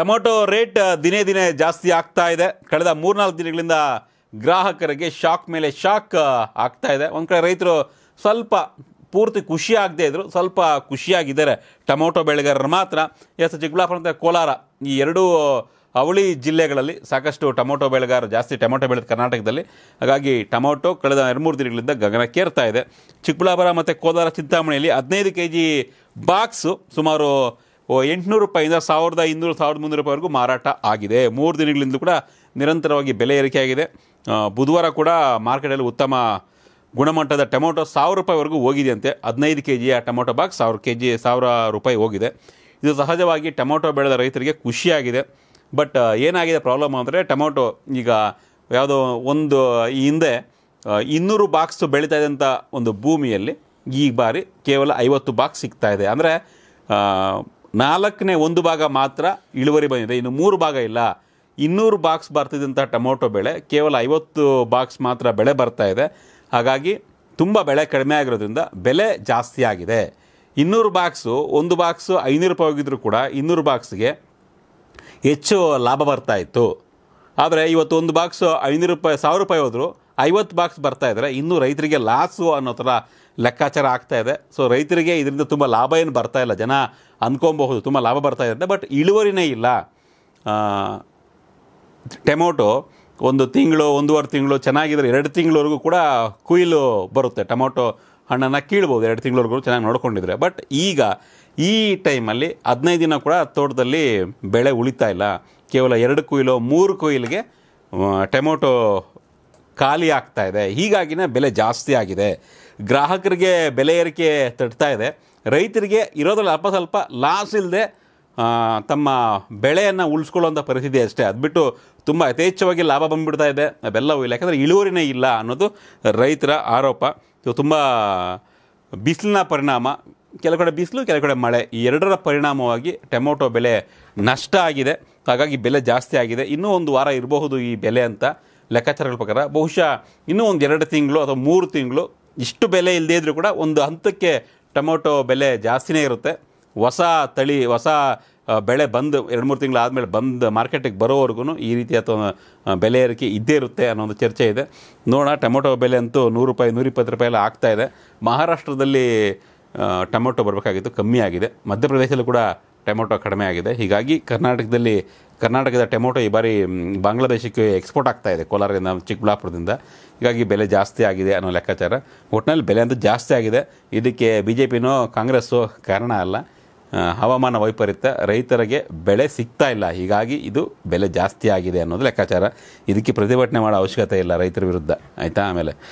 tomato rate ದಿನೇ ದಿನೇ ಜಾಸ್ತಿ ಆಗ್ತಾ ಇದೆ ಕಳೆದ ಮೂರ್ನಾಲ್ಕು ದಿನಗಳಿಂದ ಗ್ರಾಹಕರಿಗೆ ಶಾಕ್ ಮೇಲೆ ಶಾಕ್ ಆಗ್ತಾ ಇದೆ ಒಂದು ಕಡೆ ರೈತರು ಸ್ವಲ್ಪ ಪೂರ್ತಿ ಖುಷಿಯಾಗದೇ ಇದ್ದರು ಸ್ವಲ್ಪ ಖುಷಿಯಾಗಿದ್ದಾರೆ ಟೊಮೊಟೊ ಬೆಳೆಗಾರರು ಮಾತ್ರ ಎಸ್ ಚಿಕ್ಕಬಳ್ಳಾಪುರ ಮತ್ತು ಕೋಲಾರ ಈ ಎರಡೂ ಅವಳಿ ಜಿಲ್ಲೆಗಳಲ್ಲಿ ಸಾಕಷ್ಟು ಟೊಮೊಟೊ ಬೆಳೆಗಾರರು ಜಾಸ್ತಿ ಟೊಮೊಟೊ ಬೆಳೆದ ಕರ್ನಾಟಕದಲ್ಲಿ ಹಾಗಾಗಿ ಟೊಮೊಟೊ ಕಳೆದ ಎರಡು ಮೂರು ದಿನಗಳಿಂದ ಗಗನಕ್ಕೇರ್ತಾ ಇದೆ ಚಿಕ್ಕಬಳ್ಳಾಪುರ ಮತ್ತು ಕೋಲಾರ ಚಿಂತಾಮಣಿಯಲ್ಲಿ ಹದಿನೈದು ಕೆ ಜಿ ಬಾಕ್ಸು ಸುಮಾರು ಎಂಟುನೂರು ರೂಪಾಯಿಂದ ಸಾವಿರದ ಇನ್ನೂರು ಸಾವಿರದ ಮುನ್ನೂರು ರೂಪಾಯಿವರೆಗೂ ಮಾರಾಟ ಆಗಿದೆ ಮೂರು ದಿನಗಳಿಂದ ಕೂಡ ನಿರಂತರವಾಗಿ ಬೆಲೆ ಏರಿಕೆಯಾಗಿದೆ ಬುಧವಾರ ಕೂಡ ಮಾರ್ಕೆಟಲ್ಲಿ ಉತ್ತಮ ಗುಣಮಟ್ಟದ ಟೊಮೊಟೊ ಸಾವಿರ ರೂಪಾಯಿವರೆಗೂ ಹೋಗಿದೆಯಂತೆ ಹದಿನೈದು ಕೆ ಜಿಯ ಟೊಮೊಟೊ ಬಾಕ್ಸ್ ಸಾವಿರ ಕೆ ಜಿ ಸಾವಿರ ರೂಪಾಯಿ ಹೋಗಿದೆ ಇದು ಸಹಜವಾಗಿ ಟೊಮೊಟೊ ಬೆಳೆದ ರೈತರಿಗೆ ಖುಷಿಯಾಗಿದೆ ಬಟ್ ಏನಾಗಿದೆ ಪ್ರಾಬ್ಲಮ್ ಅಂದರೆ ಟೊಮೊಟೊ ಈಗ ಯಾವುದೋ ಒಂದು ಈ ಹಿಂದೆ ಇನ್ನೂರು ಬಾಕ್ಸ್ ಬೆಳೀತಾ ಇದ್ದಂಥ ಒಂದು ಭೂಮಿಯಲ್ಲಿ ಈ ಬಾರಿ ಕೇವಲ ಐವತ್ತು ಬಾಕ್ಸ್ ಸಿಗ್ತಾ ಇದೆ ಅಂದರೆ ನಾಲ್ಕನೇ ಒಂದು ಭಾಗ ಮಾತ್ರ ಇಳುವರಿ ಬಂದಿದೆ ಇನ್ನು ಮೂರು ಭಾಗ ಇಲ್ಲ ಇನ್ನೂರು ಬಾಕ್ಸ್ ಬರ್ತಿದ್ದಂಥ ಟೊಮೊಟೊ ಬೆಳೆ ಕೇವಲ ಐವತ್ತು ಬಾಕ್ಸ್ ಮಾತ್ರ ಬೆಳೆ ಬರ್ತಾ ಇದೆ ಹಾಗಾಗಿ ತುಂಬ ಬೆಳೆ ಕಡಿಮೆ ಆಗಿರೋದ್ರಿಂದ ಬೆಲೆ ಜಾಸ್ತಿ ಆಗಿದೆ ಇನ್ನೂರು ಬಾಕ್ಸು ಒಂದು ಬಾಕ್ಸು ಐನೂರು ರೂಪಾಯಿ ಹೋಗಿದ್ರು ಕೂಡ ಇನ್ನೂರು ಬಾಕ್ಸ್ಗೆ ಹೆಚ್ಚು ಲಾಭ ಬರ್ತಾ ಇತ್ತು ಆದರೆ ಇವತ್ತು ಒಂದು ಬಾಕ್ಸು ಐನೂರು ರೂಪಾಯಿ ಸಾವಿರ ರೂಪಾಯಿ ಹೋದರೂ ಐವತ್ತು ಬಾಕ್ಸ್ ಬರ್ತಾ ಇದ್ದಾರೆ ಇನ್ನೂ ರೈತರಿಗೆ ಲಾಸು ಅನ್ನೋ ಥರ ಲೆಕ್ಕಾಚಾರ ಆಗ್ತಾ ಇದೆ ಸೊ ರೈತರಿಗೆ ಇದರಿಂದ ತುಂಬ ಲಾಭ ಏನು ಬರ್ತಾ ಇಲ್ಲ ಜನ ಅಂದ್ಕೊಬಹುದು ತುಂಬ ಲಾಭ ಬರ್ತಾ ಇರುತ್ತೆ ಬಟ್ ಇಳುವರಿನೇ ಇಲ್ಲ ಟೊಮೊಟೊ ಒಂದು ತಿಂಗಳು ಒಂದೂವರೆ ತಿಂಗಳು ಚೆನ್ನಾಗಿದ್ರೆ ಎರಡು ತಿಂಗಳವರೆಗೂ ಕೂಡ ಕುಯಿಲು ಬರುತ್ತೆ ಟೊಮೊಟೊ ಹಣ್ಣನ್ನು ಕೀಳ್ಬೋದು ಎರಡು ತಿಂಗಳವರೆಗೂ ಚೆನ್ನಾಗಿ ನೋಡ್ಕೊಂಡಿದ್ರೆ ಬಟ್ ಈಗ ಈ ಟೈಮಲ್ಲಿ ಹದಿನೈದು ದಿನ ಕೂಡ ತೋಟದಲ್ಲಿ ಬೆಳೆ ಉಳಿತಾ ಇಲ್ಲ ಕೇವಲ ಎರಡು ಕುಯಿಲು ಮೂರು ಕೊಯ್ಲಿಗೆ ಟೊಮೊಟೊ ಖಾಲಿ ಆಗ್ತಾ ಇದೆ ಹೀಗಾಗಿನೇ ಬೆಲೆ ಜಾಸ್ತಿ ಆಗಿದೆ ಗ್ರಾಹಕರಿಗೆ ಬೆಲೆ ಏರಿಕೆ ತಡ್ತಾ ಇದೆ ರೈತರಿಗೆ ಇರೋದ್ರಲ್ಲಿ ಅಲ್ಪ ಸ್ವಲ್ಪ ಲಾಸ್ ಇಲ್ಲದೆ ತಮ್ಮ ಬೆಳೆಯನ್ನು ಉಳಿಸ್ಕೊಳ್ಳೋಂಥ ಪರಿಸ್ಥಿತಿ ಅಷ್ಟೇ ಅದು ಬಿಟ್ಟು ತುಂಬ ಯಥೇಚ್ಛವಾಗಿ ಲಾಭ ಬಂದುಬಿಡ್ತಾ ಇದೆ ಅವೆಲ್ಲವೂ ಇಲ್ಲ ಯಾಕಂದರೆ ಇಳುವರಿನೇ ಇಲ್ಲ ಅನ್ನೋದು ರೈತರ ಆರೋಪ ಇದು ತುಂಬ ಬಿಸಿಲಿನ ಪರಿಣಾಮ ಕೆಲವು ಕಡೆ ಬಿಸಿಲು ಕೆಲವು ಕಡೆ ಮಳೆ ಈ ಎರಡರ ಪರಿಣಾಮವಾಗಿ ಟೊಮೊಟೊ ಬೆಲೆ ನಷ್ಟ ಆಗಿದೆ ಹಾಗಾಗಿ ಬೆಲೆ ಜಾಸ್ತಿ ಆಗಿದೆ ಇನ್ನೂ ಒಂದು ವಾರ ಇರಬಹುದು ಈ ಬೆಲೆ ಅಂತ ಲೆಕ್ಕಾಚಾರಗಳ ಪ್ರಕಾರ ಬಹುಶಃ ಇನ್ನೂ ಒಂದು ಎರಡು ತಿಂಗಳು ಅಥವಾ ಮೂರು ತಿಂಗಳು ಇಷ್ಟು ಬೆಲೆ ಇಲ್ಲದೇ ಇದ್ದರೂ ಕೂಡ ಒಂದು ಹಂತಕ್ಕೆ ಟೊಮೊಟೊ ಬೆಲೆ ಜಾಸ್ತಿನೇ ಇರುತ್ತೆ ಹೊಸ ತಳಿ ಹೊಸ ಬೆಳೆ ಬಂದು ಎರಡು ಮೂರು ತಿಂಗಳು ಆದಮೇಲೆ ಬಂದು ಮಾರ್ಕೆಟಿಗೆ ಬರೋವರೆಗೂ ಈ ರೀತಿ ಅಥವಾ ಬೆಲೆ ಏರಿಕೆ ಇದ್ದೇ ಇರುತ್ತೆ ಅನ್ನೋ ಒಂದು ಚರ್ಚೆ ಇದೆ ನೋಡೋಣ ಟೊಮೊಟೊ ಬೆಲೆ ಅಂತೂ ನೂರು ರೂಪಾಯಿ ನೂರಿಪ್ಪತ್ತು ರೂಪಾಯಿ ಎಲ್ಲ ಆಗ್ತಾಯಿದೆ ಮಹಾರಾಷ್ಟ್ರದಲ್ಲಿ ಟೊಮೊಟೊ ಬರಬೇಕಾಗಿತ್ತು ಕಮ್ಮಿ ಆಗಿದೆ ಮಧ್ಯಪ್ರದೇಶದಲ್ಲೂ ಕೂಡ ಟೊಮೊಟೊ ಕಡಿಮೆ ಆಗಿದೆ ಹೀಗಾಗಿ ಕರ್ನಾಟಕದಲ್ಲಿ ಕರ್ನಾಟಕದ ಟೊಮೊಟೊ ಈ ಬಾರಿ ಬಾಂಗ್ಲಾದೇಶಕ್ಕೆ ಎಕ್ಸ್ಪೋರ್ಟ್ ಆಗ್ತಾ ಇದೆ ಕೋಲಾರದಿಂದ ಚಿಕ್ಕಬಳ್ಳಾಪುರದಿಂದ ಹೀಗಾಗಿ ಬೆಲೆ ಜಾಸ್ತಿ ಆಗಿದೆ ಅನ್ನೋ ಲೆಕ್ಕಾಚಾರ ಒಟ್ಟಿನಲ್ಲಿ ಬೆಲೆ ಅಂತೂ ಜಾಸ್ತಿ ಆಗಿದೆ ಇದಕ್ಕೆ ಬಿ ಜೆ ಪಿನೋ ಕಾಂಗ್ರೆಸ್ಸೋ ಕಾರಣ ಅಲ್ಲ ಹವಾಮಾನ ವೈಪರೀತ್ಯ ರೈತರಿಗೆ ಬೆಳೆ ಸಿಗ್ತಾ ಇಲ್ಲ ಹೀಗಾಗಿ ಇದು ಬೆಲೆ ಜಾಸ್ತಿ ಆಗಿದೆ ಅನ್ನೋದು ಲೆಕ್ಕಾಚಾರ ಇದಕ್ಕೆ ಪ್ರತಿಭಟನೆ ಮಾಡೋ ಅವಶ್ಯಕತೆ ಇಲ್ಲ ರೈತರ ವಿರುದ್ಧ ಆಯಿತಾ ಆಮೇಲೆ